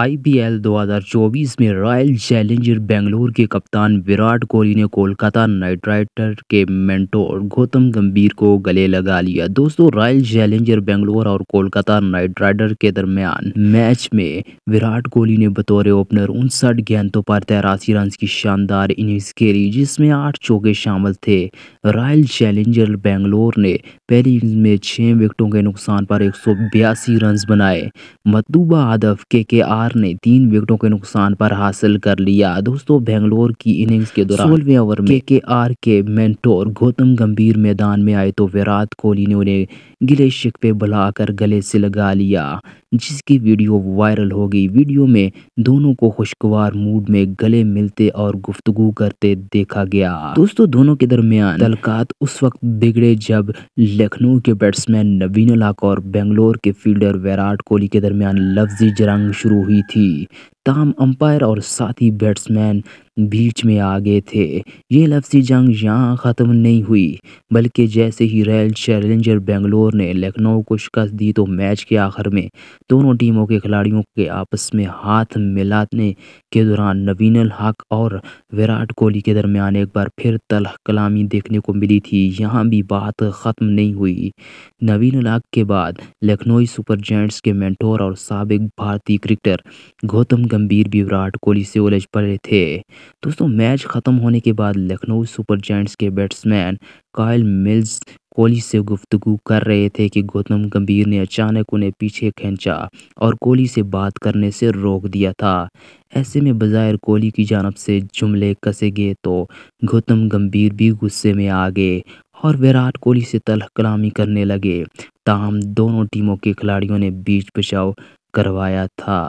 IPL 2024 में royal challenger Bangalore के कप्तान विराट कोहली ने कोलकाता नाइट राइडर के मेंटोर गौतम गंभीर को गले लगा लिया दोस्तों रॉयल चैलेंजर बेंगलोर और कोलकाता नाइट राइडर के दरमियान मैच में विराट कोहली ने बतौर ओपनर उनसठ गेंदों पर तेरासी रन की शानदार इनिंग्स खेली जिसमें आठ चौके शामिल थे रॉयल चैलेंजर बेंगलोर ने पहली इनिंग्स में छः विकेटों के नुकसान पर एक रन बनाए मतलूबा आदफ के के आर बार ने तीन विकेटों के नुकसान पर हासिल कर लिया दोस्तों बेंगलोर की इनिंग्स के दौरान सोलवे ओवर में के आर के मेंटोर गौतम गंभीर मैदान में आए तो विराट कोहली ने उन्हें गिले शिकवे बुलाकर गले से लगा लिया जिसकी वीडियो वायरल हो गई वीडियो में दोनों को खुशगवार मूड में गले मिलते और गुफ्तगु करते देखा गया दोस्तों दोनों के दरमियान तलकात उस वक्त बिगड़े जब लखनऊ के बैट्समैन नवीन लाक और बेंगलोर के फील्डर विराट कोहली के दरमियान लफ्जी जरंग शुरू हुई हुई थी तमाम अंपायर और साथी बैट्समैन बीच में आ गए थे ये लफ्जी जंग यहाँ ख़त्म नहीं हुई बल्कि जैसे ही रॉयल चैलेंजर बेंगलोर ने लखनऊ को शिकस्त दी तो मैच के आखिर में दोनों टीमों के खिलाड़ियों के आपस में हाथ मिलाने के दौरान नवीन हक और विराट कोहली के दरमियान एक बार फिर तलह कलामी देखने को मिली थी यहाँ भी बात ख़त्म नहीं हुई नवीन हक के बाद लखनऊ सुपर जेंट्स के मैंटोर और सबक भारतीय क्रिकेटर गौतम गंभीर भी विराट कोहली से उलझ पड़े थे दोस्तों मैच खत्म होने के बाद लखनऊ सुपर जैंट्स के बैट्समैन कायल मिल्स कोहली से गुफ्तगु कर रहे थे कि गौतम गंभीर ने अचानक उन्हें पीछे खींचा और कोहली से बात करने से रोक दिया था ऐसे में बज़ाहिर कोहली की जानब से जुमले कसे गए तो गौतम गंभीर भी गुस्से में आ गए और विराट कोहली से तलह कलामी करने लगे ताहम दोनों टीमों के खिलाड़ियों ने बीच बचाव करवाया था